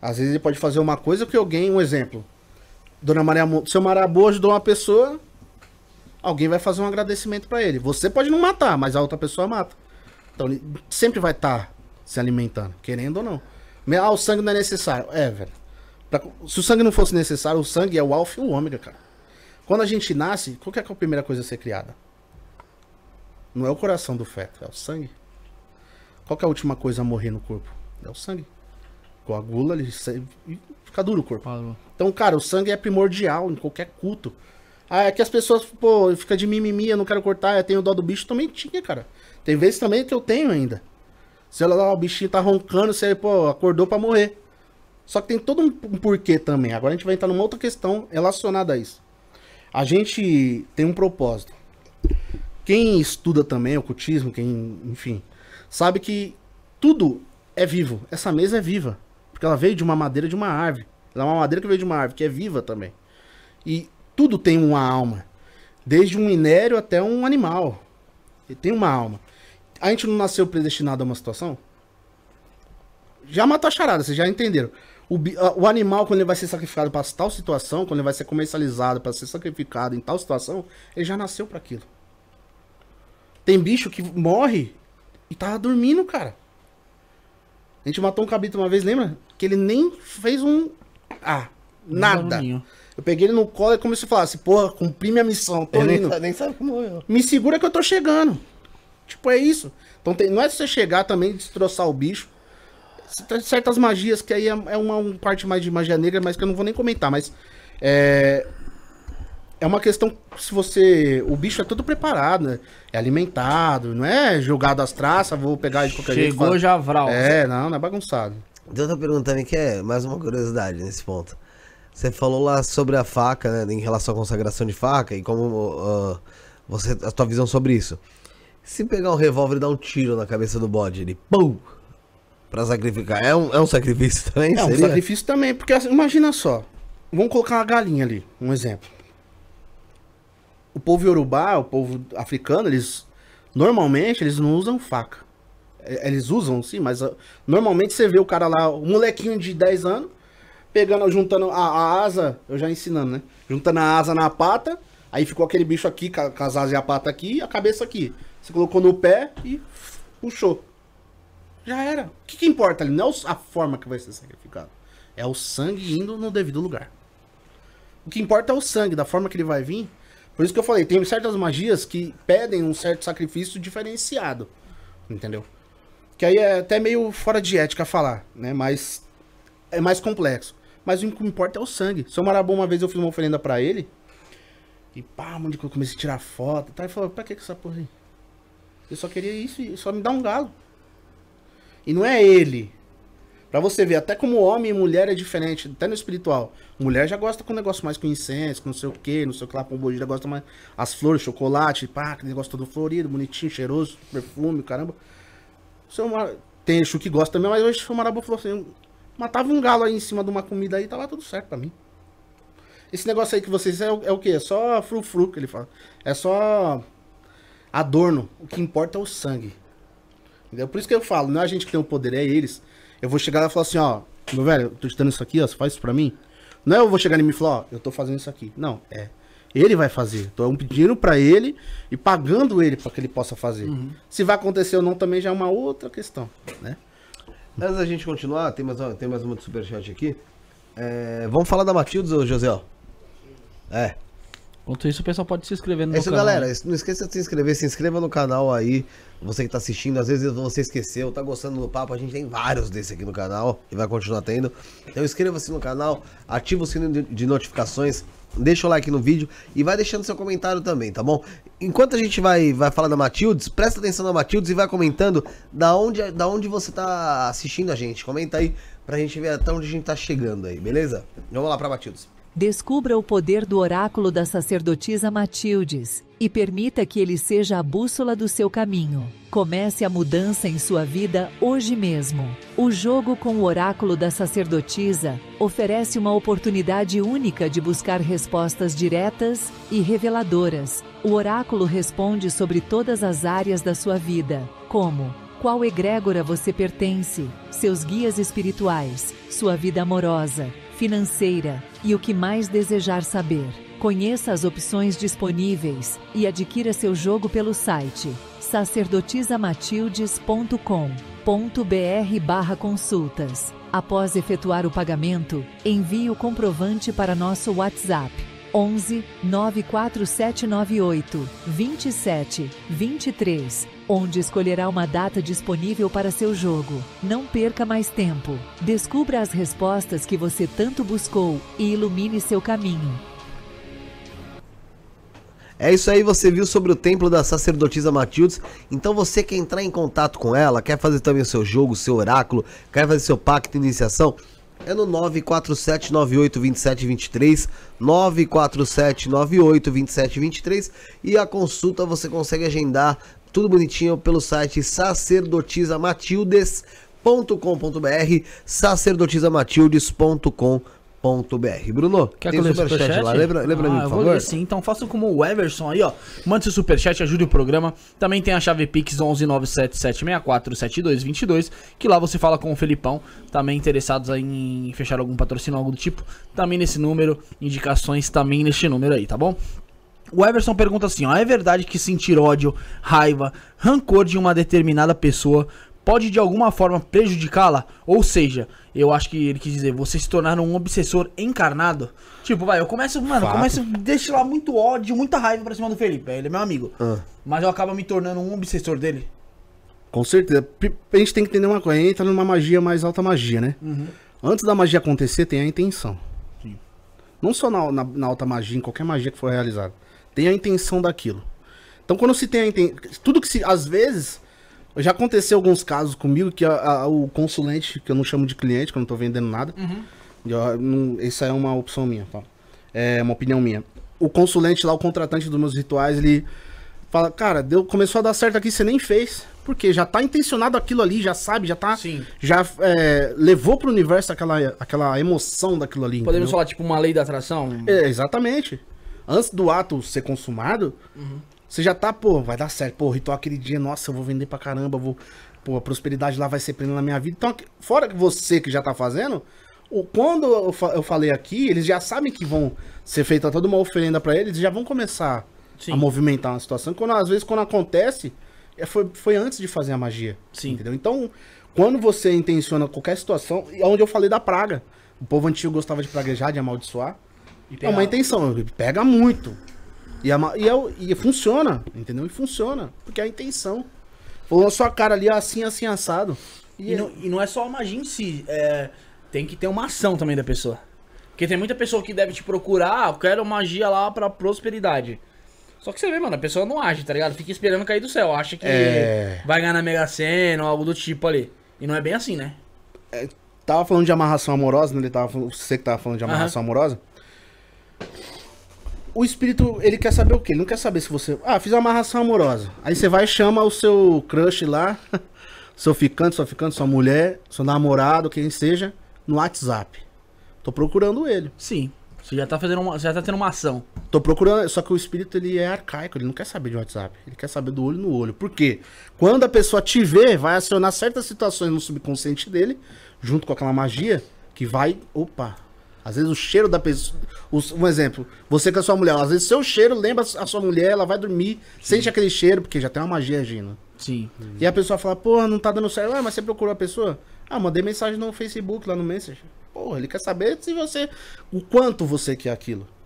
Às vezes ele pode fazer uma coisa que alguém, um exemplo. Dona Maria, seu marabu ajudou uma pessoa, alguém vai fazer um agradecimento para ele. Você pode não matar, mas a outra pessoa mata. Então ele sempre vai estar tá se alimentando, querendo ou não. Ah, o sangue não é necessário. É, velho. Pra, se o sangue não fosse necessário, o sangue é o alfa e o ômega, cara. Quando a gente nasce, qual é que é a primeira coisa a ser criada? Não é o coração do feto, é o sangue. Qual que é a última coisa a morrer no corpo? É o sangue coagula, ele fica duro o corpo. Então, cara, o sangue é primordial em qualquer culto. Ah, é que as pessoas, pô, fica de mimimi, eu não quero cortar, eu tenho dó do bicho, também tinha, cara. Tem vezes também que eu tenho ainda. Se lá, o bichinho tá roncando, você, pô, acordou para morrer. Só que tem todo um porquê também. Agora a gente vai entrar numa outra questão relacionada a isso. A gente tem um propósito. Quem estuda também ocultismo, quem, enfim, sabe que tudo é vivo. Essa mesa é viva. Porque ela veio de uma madeira de uma árvore. Ela é uma madeira que veio de uma árvore, que é viva também. E tudo tem uma alma. Desde um minério até um animal. Ele tem uma alma. A gente não nasceu predestinado a uma situação? Já matou a charada, vocês já entenderam. O, o animal, quando ele vai ser sacrificado para tal situação, quando ele vai ser comercializado para ser sacrificado em tal situação, ele já nasceu para aquilo. Tem bicho que morre e tava tá dormindo, cara. A gente matou um cabrito uma vez, lembra? Que ele nem fez um. Ah, nada. Eu peguei ele no colo e comecei a falar assim, porra, cumpri minha missão, tô Nem sabe como eu. Me segura que eu tô chegando. Tipo, é isso. Então tem, não é você chegar também e destroçar o bicho. Tem tá, certas magias que aí é, é uma, uma, parte mais de magia negra, mas que eu não vou nem comentar, mas. É, é uma questão se você. O bicho é todo preparado, né? É alimentado, não é jogado às traças, vou pegar de qualquer Chegou jeito. Chegou javral. já vral. É, não, não é bagunçado. Então eu tô perguntando que é mais uma curiosidade nesse ponto. Você falou lá sobre a faca, né? Em relação à consagração de faca e como uh, você. a tua visão sobre isso. Se pegar um revólver e dar um tiro na cabeça do bode, ele. Pum! Pra sacrificar. É um, é um sacrifício também? É seria? um sacrifício também, porque assim, imagina só. Vamos colocar uma galinha ali, um exemplo o povo iorubá, o povo africano, eles normalmente eles não usam faca. É, eles usam sim, mas ah, normalmente você vê o cara lá, um molequinho de 10 anos, pegando, juntando a, a, asa, eu já ensinando, né? Juntando a asa na pata, aí ficou aquele bicho aqui, com as asas e a pata aqui, e a cabeça aqui. Você colocou no pé e puxou. Já era. O que, que importa ali? Não é a forma que vai ser sacrificado. É o sangue indo no devido lugar. O que importa é o sangue, da forma que ele vai vir, por isso que eu falei, tem certas magias que pedem um certo sacrifício diferenciado. Entendeu? Que aí é até meio fora de ética falar, né? Mas é mais complexo. Mas o que importa é o sangue. Seu Marabô, uma vez eu fiz uma oferenda para ele. E pá, onde que eu comecei a tirar foto. Tá? Ele falou, pra que essa porra aí? Eu só queria isso e só me dá um galo. E não é ele. Pra você ver, até como homem e mulher é diferente, até no espiritual. Mulher já gosta com negócio mais com incenso, com não sei o que, não sei o que lá, pombogira, gosta mais as flores, chocolate, pá, que negócio todo florido, bonitinho, cheiroso, perfume, caramba. O seu Mar... Tem chu que gosta também, mas hoje o marabu Marabô falou assim, matava um galo aí em cima de uma comida aí, tava tudo certo pra mim. Esse negócio aí que vocês é, é o quê? É só frufru que ele fala. É só adorno. O que importa é o sangue. Entendeu? Por isso que eu falo, não é a gente que tem o poder, é eles. Eu vou chegar lá e falar assim, ó, meu velho, eu tô te dando isso aqui, ó, você faz isso pra mim. Não é eu vou chegar e me falar, ó, eu tô fazendo isso aqui. Não, é. Ele vai fazer. Tô pedindo para ele e pagando ele para que ele possa fazer. Uhum. Se vai acontecer ou não também já é uma outra questão, né? Antes da gente continuar, tem mais, uma, tem mais uma do superchat aqui. É, vamos falar da Matildes, José? É. Enquanto isso, o pessoal pode se inscrever no é isso, canal. galera. Não esqueça de se inscrever. Se inscreva no canal aí. Você que tá assistindo, às vezes você esqueceu, tá gostando do papo. A gente tem vários desse aqui no canal e vai continuar tendo. Então inscreva-se no canal, ativa o sininho de notificações, deixa o like no vídeo e vai deixando seu comentário também, tá bom? Enquanto a gente vai, vai falar da Matildes, presta atenção na Matildes e vai comentando da onde, da onde você tá assistindo a gente. Comenta aí pra gente ver até onde a gente tá chegando aí, beleza? Vamos lá pra Matildes. Descubra o poder do oráculo da sacerdotisa Matildes e permita que ele seja a bússola do seu caminho. Comece a mudança em sua vida hoje mesmo. O jogo com o oráculo da sacerdotisa oferece uma oportunidade única de buscar respostas diretas e reveladoras. O oráculo responde sobre todas as áreas da sua vida, como qual egrégora você pertence, seus guias espirituais, sua vida amorosa, financeira, e o que mais desejar saber. Conheça as opções disponíveis e adquira seu jogo pelo site sacerdotisamatildes.com.br/barra consultas. Após efetuar o pagamento, envie o comprovante para nosso WhatsApp 11 94798 27 23, onde escolherá uma data disponível para seu jogo. Não perca mais tempo. Descubra as respostas que você tanto buscou e ilumine seu caminho. É isso aí, você viu sobre o templo da sacerdotisa Matildes. Então você quer entrar em contato com ela, quer fazer também o seu jogo, o seu oráculo, quer fazer seu pacto de iniciação, é no 947982723, 947982723 e a consulta você consegue agendar tudo bonitinho pelo site sacerdotisamatildes.com.br, sacerdotisamatildes.com.br br Bruno, Quer tem que superchat, superchat lá? Lembra, lembra ah, mim, por favor? Ler, sim. Então faça como o Everson aí, ó. Mande seu superchat, ajude o programa. Também tem a chave Pix 11977647222, que lá você fala com o Felipão. Também interessados em fechar algum patrocínio, algo do tipo. Também nesse número, indicações também neste número aí, tá bom? O Everson pergunta assim, ó, é verdade que sentir ódio, raiva, rancor de uma determinada pessoa pode de alguma forma prejudicá-la? Ou seja, eu acho que ele quis dizer, você se tornar um obsessor encarnado. Tipo, vai, eu começo, mano, Fato. começo a destilar muito ódio, muita raiva pra cima do Felipe. Ele é meu amigo. Ah. Mas eu acabo me tornando um obsessor dele. Com certeza. A gente tem que entender uma coisa, a gente entra numa magia mais alta magia, né? Uhum. Antes da magia acontecer, tem a intenção. Sim. Não só na, na, na alta magia, em qualquer magia que for realizada. Tem a intenção daquilo. Então quando se tem a intenção. Tudo que se. Às vezes já aconteceu alguns casos comigo que a, a, o consulente, que eu não chamo de cliente, que eu não tô vendendo nada, uhum. isso aí é uma opção minha, tá? É uma opinião minha. O consulente lá, o contratante dos meus rituais, ele fala, cara, deu, começou a dar certo aqui, você nem fez. Porque já tá intencionado aquilo ali, já sabe, já tá. Sim. Já é, levou pro universo aquela, aquela emoção daquilo ali. Podemos entendeu? falar, tipo, uma lei da atração? É, exatamente. Antes do ato ser consumado, uhum. Você já tá, pô, vai dar certo. Pô, ritual aquele dia, nossa, eu vou vender pra caramba, vou. Pô, a prosperidade lá vai ser plena na minha vida. Então, fora que você que já tá fazendo, o, quando eu, fa eu falei aqui, eles já sabem que vão ser feita toda uma oferenda para eles, já vão começar Sim. a movimentar uma situação. Quando, às vezes, quando acontece, é, foi, foi antes de fazer a magia. Sim. Entendeu? Então, quando você intenciona qualquer situação, é onde eu falei da praga. O povo antigo gostava de praguejar, de amaldiçoar. É uma intenção, pega muito. E, a, e, eu, é e funciona, entendeu? E funciona, porque é a intenção. Ou a sua cara ali assim, assim, assado. E, e, não, e não, é só a magia em si, é, tem que ter uma ação também da pessoa. Porque tem muita pessoa que deve te procurar, ah, eu quero magia lá pra prosperidade. Só que você vê, mano, a pessoa não age, tá ligado? Fica esperando cair do céu, acha que é... vai ganhar na Mega Sena ou algo do tipo ali. E não é bem assim, né? É, tava falando de amarração amorosa, né? Ele tava, você que tava falando de amarração uhum. amorosa o espírito, ele quer saber o quê? Ele não quer saber se você. Ah, fiz uma amarração amorosa. Aí você vai e chama o seu crush lá, seu ficante, sua ficante, sua mulher, seu namorado, quem seja, no WhatsApp. Tô procurando ele. Sim. Você já tá fazendo uma, já tá tendo uma ação. Tô procurando, só que o espírito ele é arcaico, ele não quer saber de WhatsApp, ele quer saber do olho no olho. Por quê? Quando a pessoa te vê, vai acionar certas situações no subconsciente dele, junto com aquela magia que vai, opa, às vezes o cheiro da pessoa. Um exemplo, você com a sua mulher, às vezes seu cheiro lembra a sua mulher, ela vai dormir, Sim. sente aquele cheiro, porque já tem uma magia agindo. Sim. E a pessoa fala, pô, não tá dando certo. Ah, mas você procurou a pessoa? Ah, mandei mensagem no Facebook, lá no Messenger. Porra, ele quer saber se você. O quanto você quer aquilo.